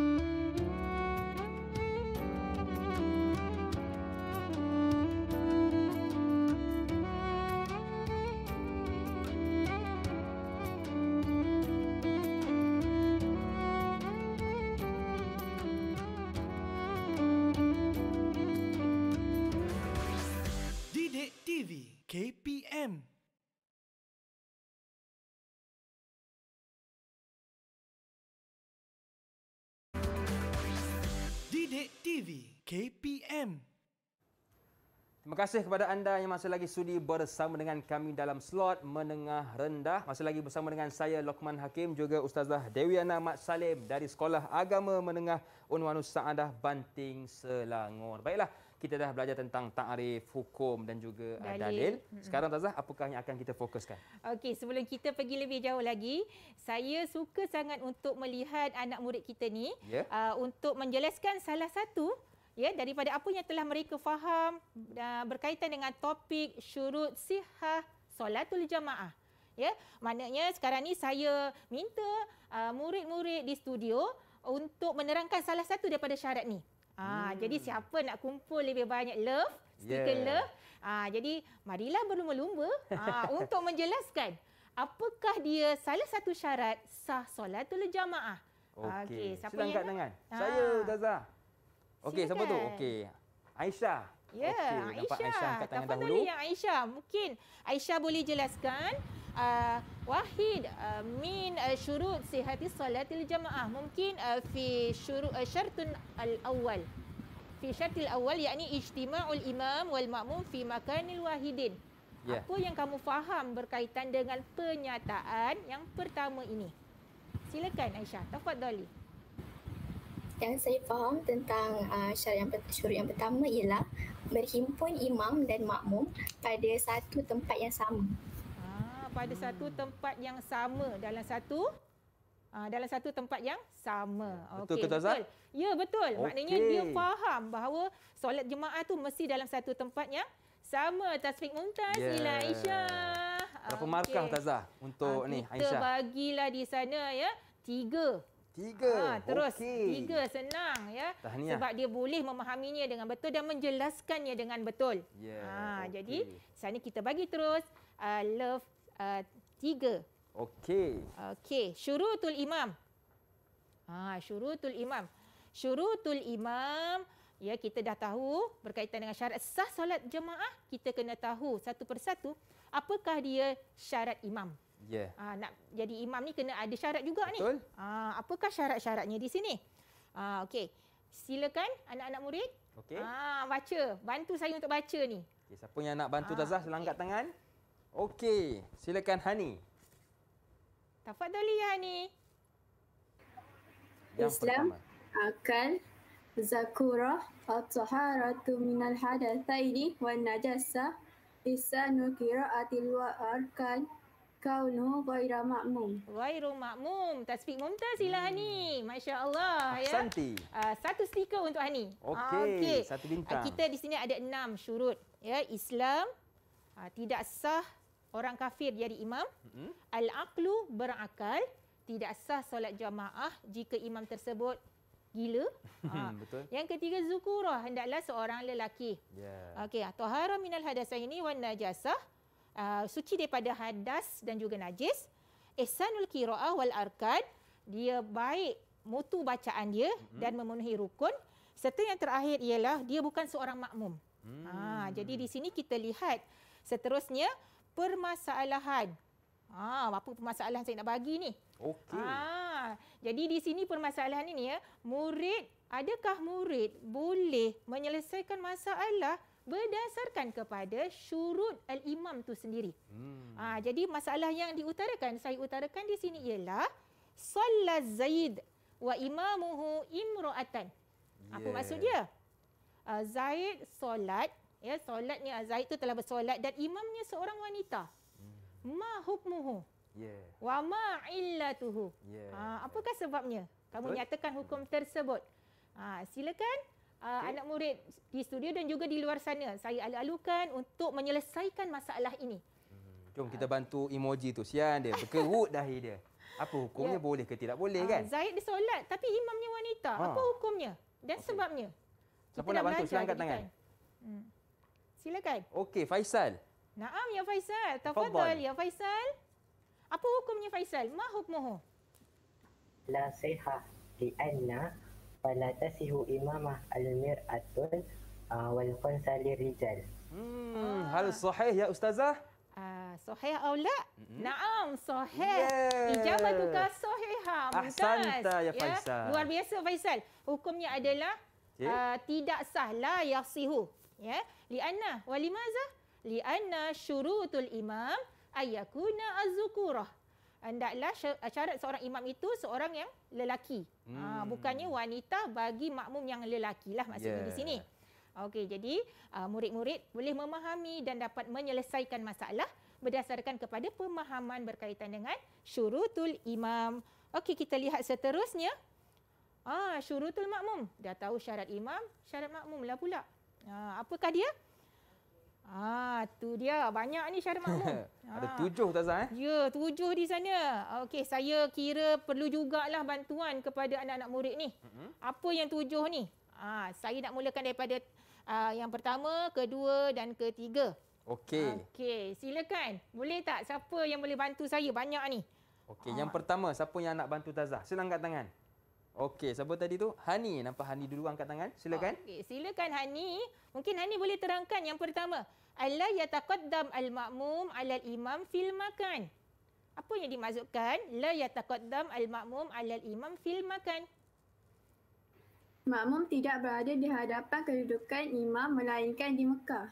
Terima kasih kepada anda yang masih lagi sudi bersama dengan kami dalam slot menengah rendah. Masih lagi bersama dengan saya Lokman Hakim juga Ustazah Dewiana Mat Salim dari Sekolah Agama Menengah Unwanus Saadah Banting Selangor. Baiklah, kita dah belajar tentang takrif, hukum dan juga dalil. dalil. Sekarang Ustazah apakah yang akan kita fokuskan? Okey, sebelum kita pergi lebih jauh lagi, saya suka sangat untuk melihat anak murid kita ni yeah. uh, untuk menjelaskan salah satu ya daripada apa yang telah mereka faham uh, berkaitan dengan topik syurut sihah solatul jamaah ya maknanya sekarang ni saya minta uh, murid-murid di studio untuk menerangkan salah satu daripada syarat ni ah hmm. jadi siapa nak kumpul lebih banyak love sticker yeah. love ah jadi marilah berlumba-lumba ah untuk menjelaskan apakah dia salah satu syarat sah solatul jamaah ah, okey okay, siapa Silang tangan ha. saya Gaza Okey, siapa tu? Okey. Aisyah. Ya, yeah, okay, Aisyah. Aisyah Telefon dahulu. tadi yang Aisyah. Mungkin Aisyah boleh jelaskan. Uh, wahid uh, min uh, syurut sihati salatil jamaah. Mungkin uh, fi syurut uh, syartun al-awwal. Fi syartil awal yakni ijtima'ul imam wal makmum fi makanil wahidin. Yeah. Apa yang kamu faham berkaitan dengan penyataan yang pertama ini? Silakan Aisyah. Tafadhali yang saya faham tentang uh, ah, syarat yang, syarat yang pertama ialah berhimpun imam dan makmum pada satu tempat yang sama. Ah, pada hmm. satu tempat yang sama dalam satu Uh, dalam satu tempat yang sama. Okay, betul ke Tazah? Ya, betul. Okay. Maknanya dia faham bahawa solat jemaah tu mesti dalam satu tempat yang sama. Tasfik Mumtaz, yeah. Ila Aisyah. Berapa okay. markah Tazah untuk uh, ni Aisyah? Kita bagilah di sana ya. Tiga. Tiga. Ha, terus. Okay. Tiga senang ya. Tahniah. Sebab dia boleh memahaminya dengan betul dan menjelaskannya dengan betul. Yeah. Ya, ha, okay. Jadi, sana kita bagi terus uh, love uh, tiga. Okey. Okey. Syurutul imam. Ha, syurutul imam. Syurutul imam. Ya, kita dah tahu berkaitan dengan syarat sah solat jemaah. Kita kena tahu satu persatu apakah dia syarat imam. Yeah. Ya. Aa, nak jadi imam ni kena ada syarat juga Betul. ni. Betul. Ah, apakah syarat-syaratnya di sini? Ah okey. Silakan anak-anak murid. Okey. Ah baca. Bantu saya untuk baca ni. Okey, siapa yang nak bantu ah, Tazah selangkat tangan? Okey, silakan Hani. Tafadhali ya Hani. Islam akan zakura at-taharatu min al wan najasa lisanu qira'atil wa arkan kau no wairah makmum. Wairah makmum. Tasbik mumtaz sila hmm. Hani. Masya Allah. Ya. Ah, ya. Santi. Uh, satu stiker untuk Hani. Okey. Ah, okay. Satu bintang. Uh, kita di sini ada enam syurut. Ya, Islam uh, tidak sah orang kafir jadi imam. Hmm. Al-aqlu berakal. Tidak sah solat jamaah jika imam tersebut gila. Ah, Betul. Yang ketiga zukurah hendaklah seorang lelaki. Ya. Yeah. Okey, ah, tahara minal hadasah ini wan najasah. Ah, suci daripada hadas dan juga najis. Ihsanul qiraah wal arkan, dia baik mutu bacaan dia hmm dan memenuhi rukun. Serta yang terakhir ialah dia bukan seorang makmum. Hmm. Ha, jadi di sini kita lihat seterusnya permasalahan. Ha, apa permasalahan saya nak bagi ni? Okey. Ha, jadi di sini permasalahan ini ya, murid adakah murid boleh menyelesaikan masalah berdasarkan kepada syurut al-imam tu sendiri. Hmm. Ha, jadi masalah yang diutarakan, saya utarakan di sini ialah salat Zaid wa imamuhu imroatan. Yeah. Apa maksud dia? Uh, Zaid solat, ya solatnya ah, Zaid tu telah bersolat dan imamnya seorang wanita. Hmm. Ma hukmuhu? Yeah. Wa ma illatuhu? Yeah. Ha, apakah sebabnya? Kamu Betul. nyatakan hukum tersebut. Ha, silakan. Eh, okay. anak murid di studio dan juga di luar sana. Saya alu-alukan untuk menyelesaikan masalah ini. Hmm. Jom kita bantu emoji tu. Sian dia, berkerut dahi dia. Apa hukumnya ya. boleh ke tidak boleh ah, kan? Zaid dia solat tapi imamnya wanita. Ha. Apa hukumnya? Dan okay. sebabnya? Siapa nak bantu? Sila angkat tangan. Kan? Hmm. Silakan. Okey, Faisal. Naam ya Faisal. Tafadhal ya Faisal. Apa hukumnya Faisal? Ma hukmuhu? La sihah li Fala tasihu imamah al-mir'atul ah, wal khansali rijal. Hmm, hal sahih ya ustazah? Ah, sahih atau tak? Naam, sahih. Ijabah tu sahih. Ah, Ahsanta ya, ya Faisal. luar biasa Faisal. Hukumnya adalah ah, tidak sah la yasihu. Ya, li'anna wa limazah? Li'anna syurutul imam ayakuna az-zukurah hendaklah ah, syarat seorang imam itu seorang yang lelaki. Ah, hmm. Ha, bukannya wanita bagi makmum yang lelaki lah maksudnya yeah. di sini. Okey, jadi uh, murid-murid boleh memahami dan dapat menyelesaikan masalah berdasarkan kepada pemahaman berkaitan dengan syurutul imam. Okey, kita lihat seterusnya. Ah, syurutul makmum. Dah tahu syarat imam, syarat makmumlah pula. Ah, apakah dia? Ah, tu dia. Banyak ni syarat makmum. Ada tujuh Tazah eh? Ya, tujuh di sana. Okey, saya kira perlu juga lah bantuan kepada anak-anak murid ni. Mm-hmm. Apa yang tujuh ni? Ah, saya nak mulakan daripada ah, yang pertama, kedua dan ketiga. Okey. Okey, silakan. Boleh tak siapa yang boleh bantu saya? Banyak ni. Okey, ah. yang pertama siapa yang nak bantu Tazah? Silakan angkat tangan. Okey, siapa tadi tu? Hani, nampak Hani dulu angkat tangan. Silakan. Okey, silakan Hani. Mungkin Hani boleh terangkan yang pertama. Allah ya yataqaddam al-ma'mum al imam fil makan. Apa yang dimaksudkan? La yataqaddam al-ma'mum al imam fil makan. Makmum tidak berada di hadapan kedudukan imam melainkan di Mekah.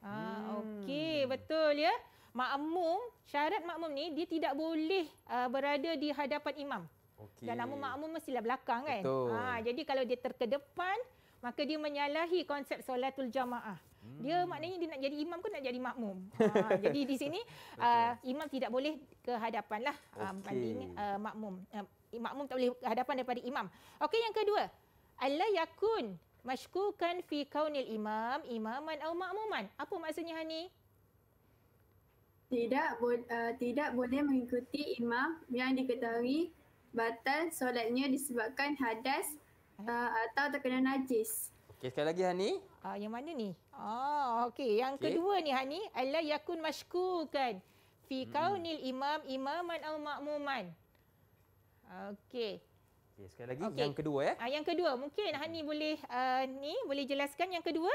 Ah, hmm. okey, betul ya. Makmum, syarat makmum ni dia tidak boleh uh, berada di hadapan imam. Okay. Dan nama makmum mestilah belakang kan? Ha, jadi kalau dia terkedepan, maka dia menyalahi konsep solatul jamaah. Hmm. Dia maknanya dia nak jadi imam ke nak jadi makmum. Ha, jadi di sini uh, imam tidak boleh ke hadapan lah okay. uh, banding uh, makmum. Uh, makmum tak boleh ke hadapan daripada imam. Okey yang kedua. Allah yakun mashkukan fi kaunil imam imaman atau makmuman. Apa maksudnya Hani? Tidak, bo- uh, tidak boleh mengikuti imam yang diketahui batal solatnya disebabkan hadas uh, atau terkena najis. Okey, sekali lagi Hani. Uh, yang mana ni? Oh, okey. Yang okay. kedua ni Hani, alla yakun mashkukan fi kaunil imam imaman aw ma'muman. Okey. Okey, sekali lagi okay. yang kedua eh. Ah, yang kedua. Mungkin Hani boleh uh, ni boleh jelaskan yang kedua?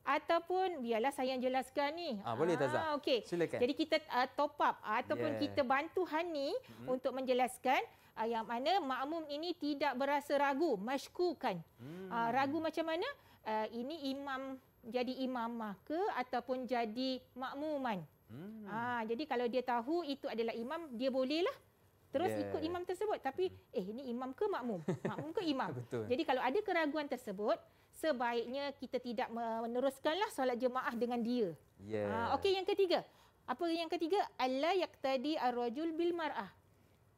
Ataupun biarlah saya yang jelaskan ni. Ah, boleh Taza. Ah, okay. Silakan. Jadi kita uh, top up ataupun yeah. kita bantu Hani mm-hmm. untuk menjelaskan yang mana makmum ini tidak berasa ragu masykukan hmm. uh, ragu macam mana uh, ini imam jadi imam ke ataupun jadi makmuman hmm. uh, jadi kalau dia tahu itu adalah imam dia bolehlah terus yeah. ikut imam tersebut tapi eh ini imam ke makmum makmum ke imam Betul. jadi kalau ada keraguan tersebut sebaiknya kita tidak meneruskanlah solat jemaah dengan dia yeah. uh, okey yang ketiga apa yang ketiga Allah yaqtadi ar-rajul bil mar'ah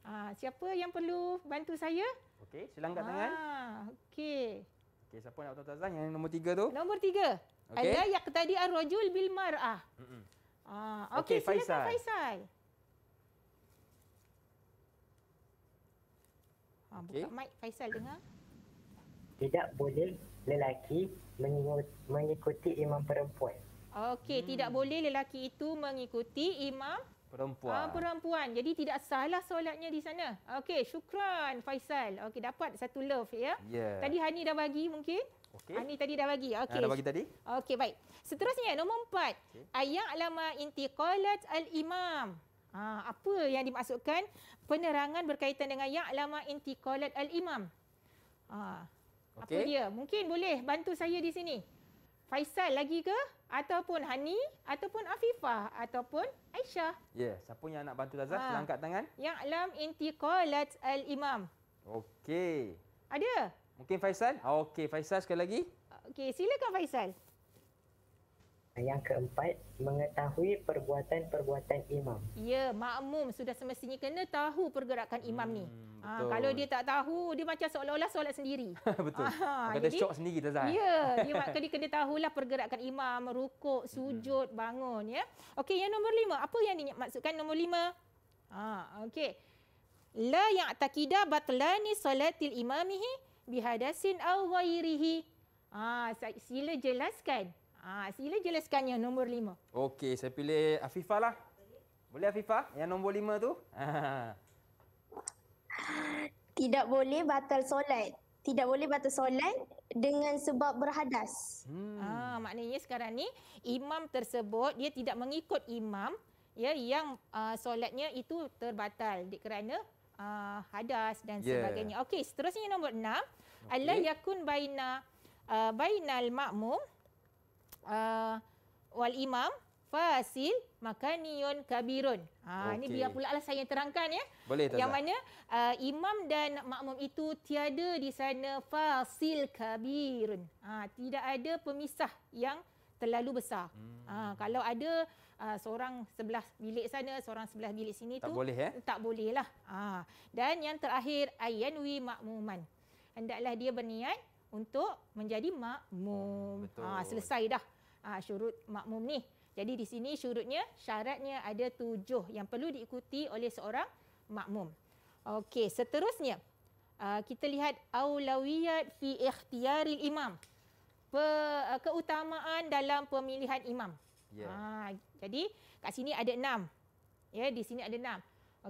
Ah, siapa yang perlu bantu saya? Okey, sila angkat ah, tangan. Ah, okey. Okey, siapa nak bantu Tazan yang nombor tiga tu? Nombor tiga. Okay. Ada yang tadi Ar-Rajul bil Mar'ah. Hmm. Ah, okey, okay, silakan Faisal. Faisal. Ah, buka okay. mic Faisal dengar. Tidak boleh lelaki mengikuti imam perempuan. Okey, hmm. tidak boleh lelaki itu mengikuti imam Perempuan. Ah, perempuan. Jadi tidak salah solatnya di sana. Okey, syukran Faisal. Okey, dapat satu love ya. Yeah. Tadi Hani dah bagi mungkin. Okay. Hani tadi dah bagi. Okey. dah bagi tadi. Okey, baik. Seterusnya, nombor empat. Okay. Ayat lama intiqalat al-imam. Ah, apa yang dimaksudkan? Penerangan berkaitan dengan ayat lama intiqalat al-imam. Ah, okay. Apa dia? Mungkin boleh bantu saya di sini. Faisal lagi ke? Ataupun Hani? Ataupun Afifah? Ataupun Aisyah? Ya, yeah. siapa yang nak bantu Lazat? Ha. Ah. Angkat tangan. Yang alam intiqalat al-imam. Okey. Ada? Mungkin Faisal? Okey, Faisal sekali lagi. Okey, silakan Faisal. Yang keempat, mengetahui perbuatan-perbuatan imam. Ya, makmum sudah semestinya kena tahu pergerakan imam ni. Ha, kalau dia tak tahu, dia macam seolah-olah solat sendiri. betul. Ha, kata jadi, syok sendiri, Tazah. Ya, dia mak, kena, kena tahulah pergerakan imam, rukuk, sujud, hmm. bangun. Ya. Okey, yang nombor lima. Apa yang dimaksudkan nombor lima? Ha, Okey. La ya'takida batlani solatil imamihi bihadasin awairihi. Ha, sila jelaskan. Ha, Ah, sila jelaskannya nombor lima. Okey, saya pilih Afifah lah. Boleh Afifah yang nombor lima tu? Tidak boleh batal solat. Tidak boleh batal solat dengan sebab berhadas. Hmm. Ah, maknanya sekarang ni imam tersebut dia tidak mengikut imam ya yang uh, solatnya itu terbatal kerana uh, hadas dan yeah. sebagainya. Okey, seterusnya nombor enam. Okay. Allah yakun baina uh, bainal makmum uh, wal imam fasil makaniyun kabirun. Ha ah, okay. ini biar pula lah saya terangkan ya. Boleh, yang mana uh, imam dan makmum itu tiada di sana fasil kabirun. Ha tidak ada pemisah yang terlalu besar. Hmm. Ha kalau ada uh, seorang sebelah bilik sana, seorang sebelah bilik sini tak tu boleh, eh? tak boleh lah. Ha dan yang terakhir ayanwi makmuman. Hendaklah dia berniat untuk menjadi makmum. Oh, ha selesai dah uh, syurut makmum ni. Jadi di sini syurutnya, syaratnya ada tujuh yang perlu diikuti oleh seorang makmum. Okey, seterusnya uh, kita lihat aulawiyat fi ikhtiaril imam. Pe, uh, keutamaan dalam pemilihan imam. Yeah. Ya. Ha, jadi kat sini ada enam. Ya, yeah, di sini ada enam.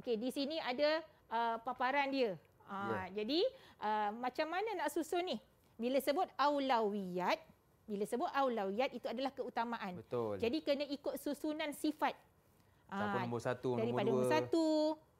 Okey, di sini ada uh, paparan dia. Uh, yeah. Jadi uh, macam mana nak susun ni? Bila sebut aulawiyat, bila sebut aulawiyat itu adalah keutamaan. Betul. Jadi kena ikut susunan sifat. Sampai ah, nombor satu, daripada dua. nombor satu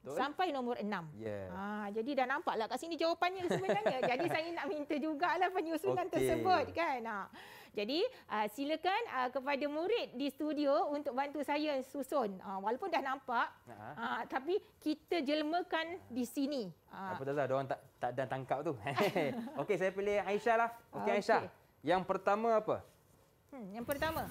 Betul. sampai nombor enam. Yeah. Aa, ah, jadi dah nampaklah kat sini jawapannya sebenarnya. jadi saya nak minta juga lah penyusunan okay. tersebut kan. Aa. Ah. Jadi aa, silakan aa, kepada murid di studio untuk bantu saya susun. Aa, walaupun dah nampak aa. Aa, tapi kita jelmakan di sini. Aa. Apa tak salah, tak, tak dan tangkap tu. Okey saya pilih Aisyah lah. Okey Aisyah. Yang pertama apa? Hmm, yang pertama.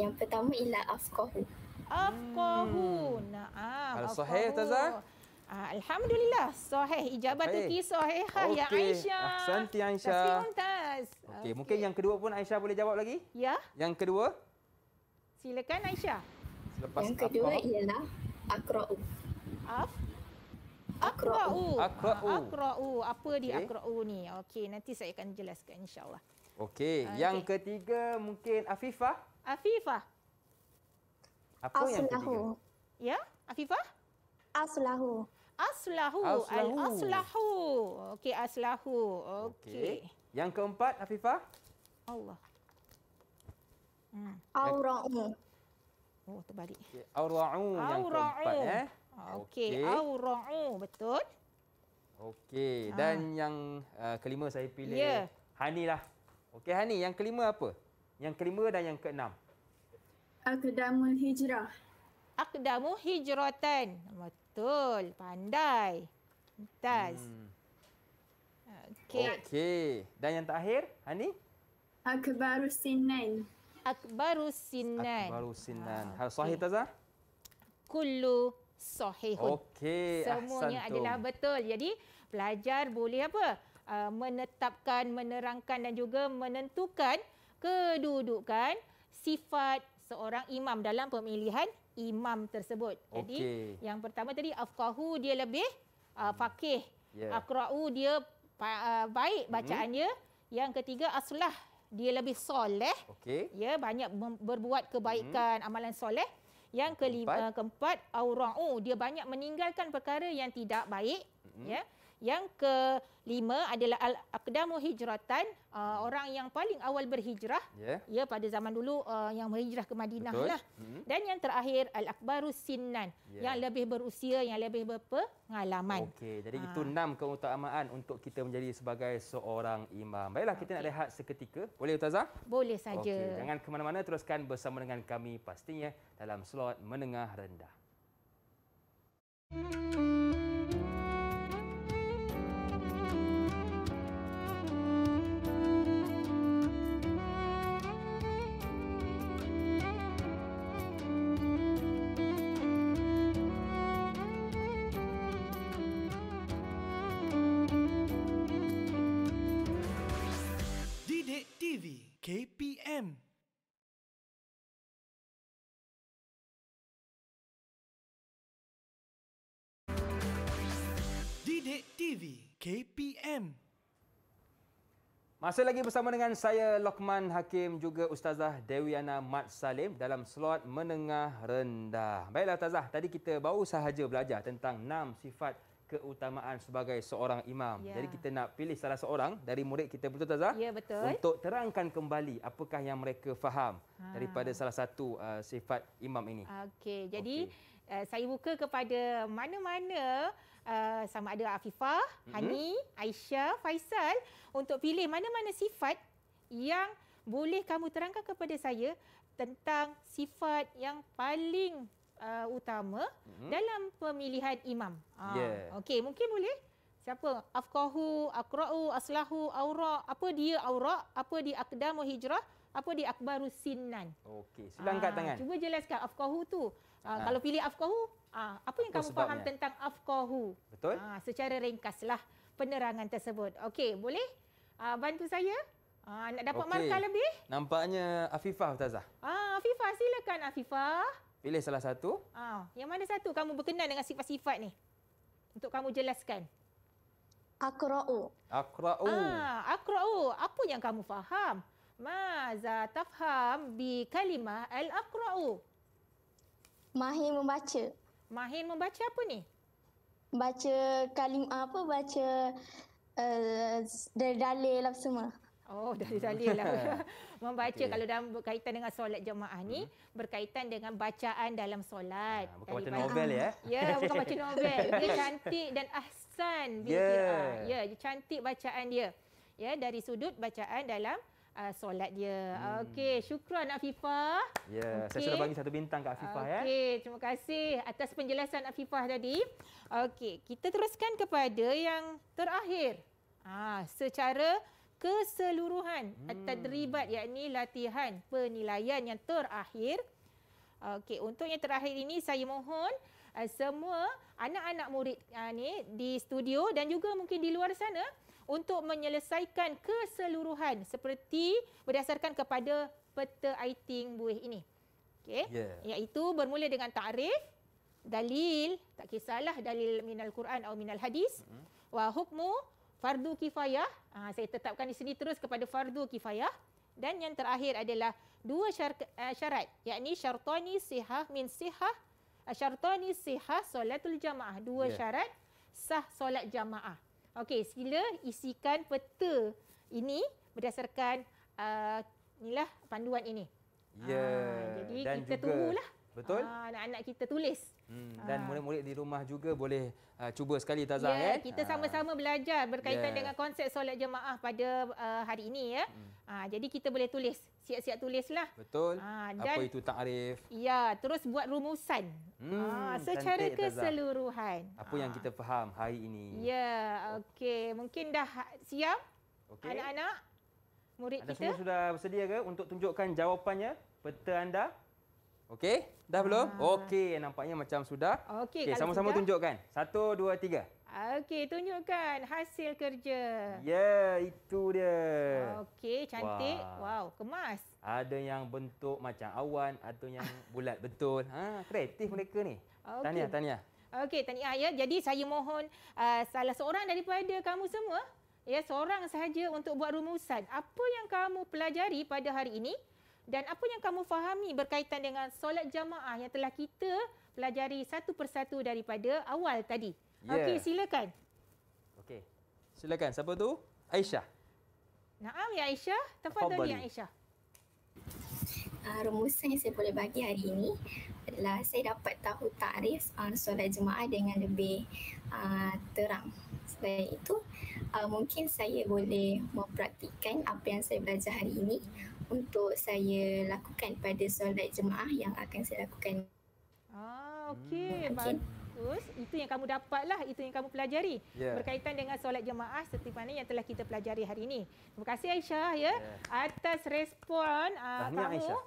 Yang pertama ialah afqahu. Afqahu. Hmm. Naam. Kalau sahih Taza? Ah, Alhamdulillah. Sahih ijabatu ki sahih eh, okay. ya Aisyah. Ahsanti Aisyah. Tas. Okey, mungkin yang kedua pun Aisyah boleh jawab lagi? Ya. Yang kedua? Silakan Aisyah. Selepas yang kedua afqahu. ialah akra'u. Af akra'u. Akra'u. Akra'u. Apa di okay. akra'u ni? Okey, nanti saya akan jelaskan insya-Allah. Okey, okay. Ah, yang ketiga mungkin Afifah. Afifah. Apa Aslahu. yang ketiga? Ya, Afifah? Aslahu. Aslahu. Aslahu. Aslahu. Okey, Aslahu. Okey. Okay. Yang keempat Afifah? Allah. Hmm. Aura'u. Oh, terbalik. Okay. Aura'u yang keempat eh. Okey, okay. Aura'u betul. Okey, dan ah. yang uh, kelima saya pilih yeah. Hanilah. lah. Okey Hani, yang kelima apa? Yang kelima dan yang keenam. Akdamul hijrah. Akdamu hijratan. Betul, pandai. Tas. Hmm. Okey. Okey. Dan yang terakhir, Hani? Akbaru sinan. Akbaru sinan. Akbaru sinan. Ah, okay. sahih Tazah? Kullu sahih. Okey. Semuanya Ahsantum. adalah betul. Jadi pelajar boleh apa? Uh, menetapkan, menerangkan dan juga menentukan kedudukan sifat seorang imam dalam pemilihan imam tersebut. Jadi yang pertama tadi afqahu dia lebih uh, hmm. faqih. Yeah. Aqra'u dia uh, baik bacaannya. Hmm. Yang ketiga aslah dia lebih soleh. Okay. Ya banyak berbuat kebaikan, hmm. amalan soleh. Yang kelima keempat, uh, keempat aura'u dia banyak meninggalkan perkara yang tidak baik, hmm. ya. Yang kelima adalah al-aqdamu hijratan, uh, orang yang paling awal berhijrah. Yeah. Ya, pada zaman dulu uh, yang berhijrah ke Madinah Betul. lah. Hmm. Dan yang terakhir al-akbaru sinnan, yeah. yang lebih berusia, yang lebih berpengalaman. Okey, jadi ha. itu enam keutamaan untuk kita menjadi sebagai seorang imam. Baiklah, kita okay. nak lihat seketika. Boleh Utazah? Boleh saja. Okay. Jangan ke mana-mana, teruskan bersama dengan kami pastinya dalam slot menengah rendah. Thank you. KPM. Masih lagi bersama dengan saya Lokman Hakim juga Ustazah Dewiana Mat Salim dalam slot menengah rendah. Baiklah Ustazah, tadi kita baru sahaja belajar tentang enam sifat keutamaan sebagai seorang imam. Ya. Jadi kita nak pilih salah seorang dari murid kita betul Ustazah? Ya, betul. Untuk terangkan kembali apakah yang mereka faham ha. daripada salah satu uh, sifat imam ini. Okey, jadi okay. uh, saya buka kepada mana-mana Uh, sama ada Afifah, mm-hmm. Hani, Aisyah, Faisal untuk pilih mana-mana sifat yang boleh kamu terangkan kepada saya tentang sifat yang paling uh, utama mm-hmm. dalam pemilihan imam. Ha. Yeah. Okey, mungkin boleh? Siapa? Afqahu, Aqra'u, Aslahu, Aura, apa dia Aura, apa dia Aqdamu Hijrah? apa dia akbaru sinan okey silangkan ah, tangan cuba jelaskan afqahu tu aa, ah, aa. Ah. kalau pilih afqahu aa, apa yang kamu sebabnya? faham tentang afqahu betul aa, secara ringkaslah penerangan tersebut okey boleh aa, bantu saya aa, nak dapat okay. markah lebih nampaknya afifah ustazah ah afifah silakan afifah pilih salah satu aa, yang mana satu kamu berkenan dengan sifat-sifat ni untuk kamu jelaskan Akra'u. Akra'u. Ah, akra'u. Apa yang kamu faham? Maza tafham bi kalimah al-aqra'u? Mahir membaca. Mahir membaca apa ni? Baca kalimah apa? Baca uh, eh, dari dalil lah semua. Oh, dari dalil lah. membaca okay. kalau dalam berkaitan dengan solat jemaah ni, hmm. berkaitan dengan bacaan dalam solat. Ya, bukan baca novel ya? Ya, bukan baca novel. Dia cantik dan ahsan. Ya, yeah. ya cantik bacaan dia. Ya, dari sudut bacaan dalam uh, solat dia. Hmm. Okey, syukran Afifah. Ya, yeah, okay. saya sudah bagi satu bintang kepada Afifah okay, ya. Okey, terima kasih atas penjelasan Afifah tadi. Okey, kita teruskan kepada yang terakhir. Ah, secara keseluruhan hmm. tadribat yakni latihan penilaian yang terakhir. Okey, untuk yang terakhir ini saya mohon ah, semua anak-anak murid ini ah, di studio dan juga mungkin di luar sana untuk menyelesaikan keseluruhan seperti berdasarkan kepada peta aiting buih ini. Okey. Yeah. Iaitu bermula dengan takrif, dalil, tak kisahlah dalil minal Quran atau minal hadis, mm-hmm. wa hukmu fardu kifayah. Ha, saya tetapkan di sini terus kepada fardu kifayah dan yang terakhir adalah dua syarat, uh, eh, syarat yakni syartani sihah min sihah syartani sihah solatul jamaah dua yeah. syarat sah solat jamaah Okey, sila isikan peta ini berdasarkan uh, inilah panduan ini. Ya. Yeah. Uh, jadi Dan kita juga... tunggulah. Betul? Ah, anak-anak kita tulis. Hmm, dan ah. murid-murid di rumah juga boleh uh, cuba sekali Tazah. Yeah, ya, kan? Kita ah. sama-sama belajar berkaitan yeah. dengan konsep solat jemaah pada uh, hari ini. ya. Hmm. Ah, jadi kita boleh tulis. Siap-siap tulislah. Betul. Ah, dan, Apa itu takrif. Ya, terus buat rumusan. Hmm, ah, secara cantik, keseluruhan. Apa ah. yang kita faham hari ini. Ya, yeah, okey. Mungkin dah siap okay. anak-anak, murid anda kita. Anda semua sudah bersedia ke untuk tunjukkan jawapannya? Peta anda? Okey, dah belum? Ha. Okey, nampaknya macam sudah. Okey, okay, sama-sama tunjukkan. Satu, dua, tiga. Okey, tunjukkan hasil kerja. Ya, yeah, itu dia. Okey, cantik. Wah. Wow, kemas. Ada yang bentuk macam awan, ada yang bulat betul. Ha, kreatif mereka ni. Okay. Tahniah, tahniah. Okey, tahniah ya. Jadi saya mohon uh, salah seorang daripada kamu semua, ya, seorang sahaja untuk buat rumusan. Apa yang kamu pelajari pada hari ini? dan apa yang kamu fahami berkaitan dengan solat jamaah yang telah kita pelajari satu persatu daripada awal tadi. Yeah. Okey, silakan. Okey. Silakan. Siapa tu? Aisyah. Naam ya Aisyah. Tafadhal ya Aisyah. Uh, rumusan yang saya boleh bagi hari ini adalah saya dapat tahu takrif uh, ah, solat jemaah dengan lebih uh, terang. Selain itu, uh, mungkin saya boleh mempraktikkan apa yang saya belajar hari ini untuk saya lakukan pada solat jemaah yang akan saya lakukan. Ah, okey. Hmm. Okay. Bagus. Itu yang kamu dapatlah, itu yang kamu pelajari yeah. berkaitan dengan solat jemaah seperti mana yang telah kita pelajari hari ini. Terima kasih Aisyah ya yeah. atas respon uh, kamu. Aisyah.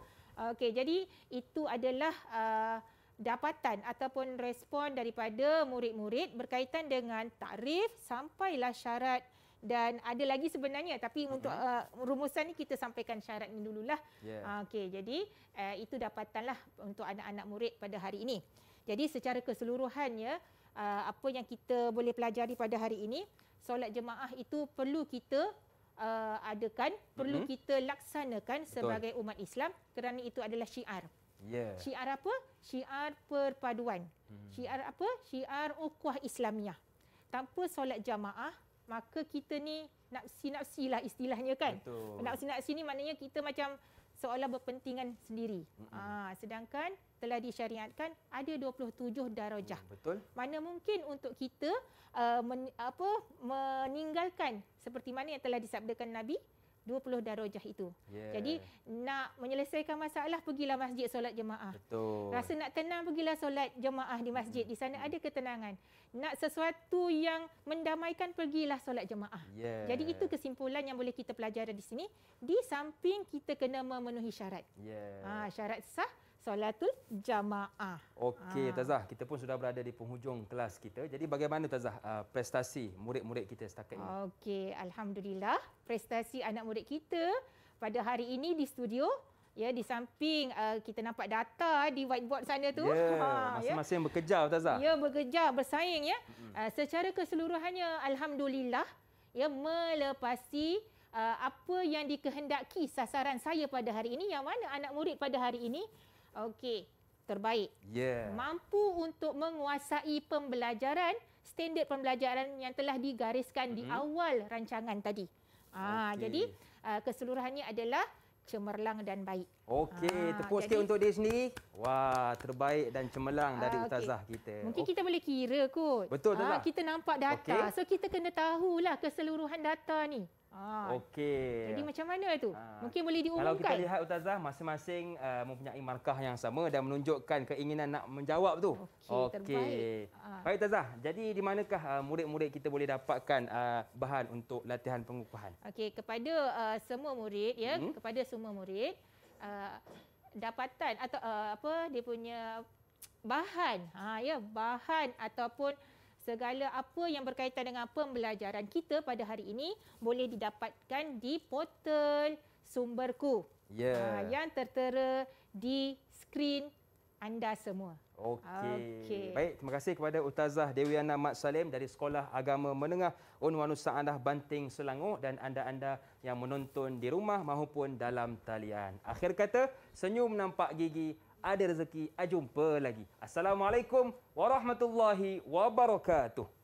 Okey, jadi itu adalah uh, dapatan ataupun respon daripada murid-murid berkaitan dengan takrif sampailah syarat dan ada lagi sebenarnya tapi mm-hmm. untuk uh, rumusan ni kita sampaikan syarat ni dululah. Yeah. Ah, okey jadi uh, itu dapatanlah untuk anak-anak murid pada hari ini. Jadi secara keseluruhannya uh, apa yang kita boleh pelajari pada hari ini solat jemaah itu perlu kita uh, adakan, perlu mm-hmm. kita laksanakan Betul. sebagai umat Islam kerana itu adalah syiar. Yeah. Syiar apa? Syiar perpaduan. hmm Syiar apa? Syiar ukhuwah Islamiah. Tanpa solat jemaah maka kita ni nafsi-nafsi lah istilahnya kan. Betul. Nafsi-nafsi ni maknanya kita macam seolah berpentingan sendiri. Mm-hmm. Aa, ha, sedangkan telah disyariatkan ada 27 darajah. Mm, betul. Mana mungkin untuk kita uh, men, apa meninggalkan seperti mana yang telah disabdakan Nabi 20 darajah itu. Yeah. Jadi nak menyelesaikan masalah pergilah masjid solat jemaah. Betul. Rasa nak tenang pergilah solat jemaah di masjid. Mm. Di sana hmm. ada ketenangan. Nak sesuatu yang mendamaikan pergilah solat jemaah. Yeah. Jadi itu kesimpulan yang boleh kita pelajari di sini. Di samping kita kena memenuhi syarat. Yeah. Ha, syarat sah solatul jamaah. Okey, ha. Tazah, kita pun sudah berada di penghujung kelas kita. Jadi bagaimana Tazah uh, prestasi murid-murid kita setakat ini? Okey, alhamdulillah prestasi anak murid kita pada hari ini di studio ya di samping uh, kita nampak data di whiteboard sana tu. Yeah, ha, ya. masing-masing ya. bekerja Tazah. Ya, bekerja, bersaing ya. Uh, secara keseluruhannya alhamdulillah ya melepasi Uh, apa yang dikehendaki sasaran saya pada hari ini yang mana anak murid pada hari ini Okey, terbaik. Yeah. Mampu untuk menguasai pembelajaran, standard pembelajaran yang telah digariskan mm-hmm. di awal rancangan tadi. Ah, okay. jadi uh, keseluruhannya adalah cemerlang dan baik. Okey, ah, tepuk sikit untuk dia sendiri. Wah, terbaik dan cemerlang dari ah, okay. ustazah kita. Mungkin oh. kita boleh kira kot. Betul tak? Ah, lah. kita nampak data. Okay. So kita kena tahulah keseluruhan data ni. Ah, Okey. Jadi macam mana itu? Ah, Mungkin boleh diumumkan. Kalau kita lihat Ustazah masing-masing uh, mempunyai markah yang sama dan menunjukkan keinginan nak menjawab tu. Okey. Okay. Ah. Baik Ustazah, jadi di manakah uh, murid-murid kita boleh dapatkan uh, bahan untuk latihan pengukuhan? Okey, kepada uh, semua murid ya, hmm? kepada semua murid uh, dapatan atau uh, apa dia punya bahan. Ha ya, bahan ataupun segala apa yang berkaitan dengan pembelajaran kita pada hari ini boleh didapatkan di portal sumberku yeah. Ya. uh, yang tertera di skrin anda semua. Okey. Okay. Baik, terima kasih kepada Ustazah Dewiana Mat Salim dari Sekolah Agama Menengah Unwanus Sa'adah Banting Selangor dan anda-anda yang menonton di rumah maupun dalam talian. Akhir kata, senyum nampak gigi, ada rezeki. Ah, jumpa lagi. Assalamualaikum warahmatullahi wabarakatuh.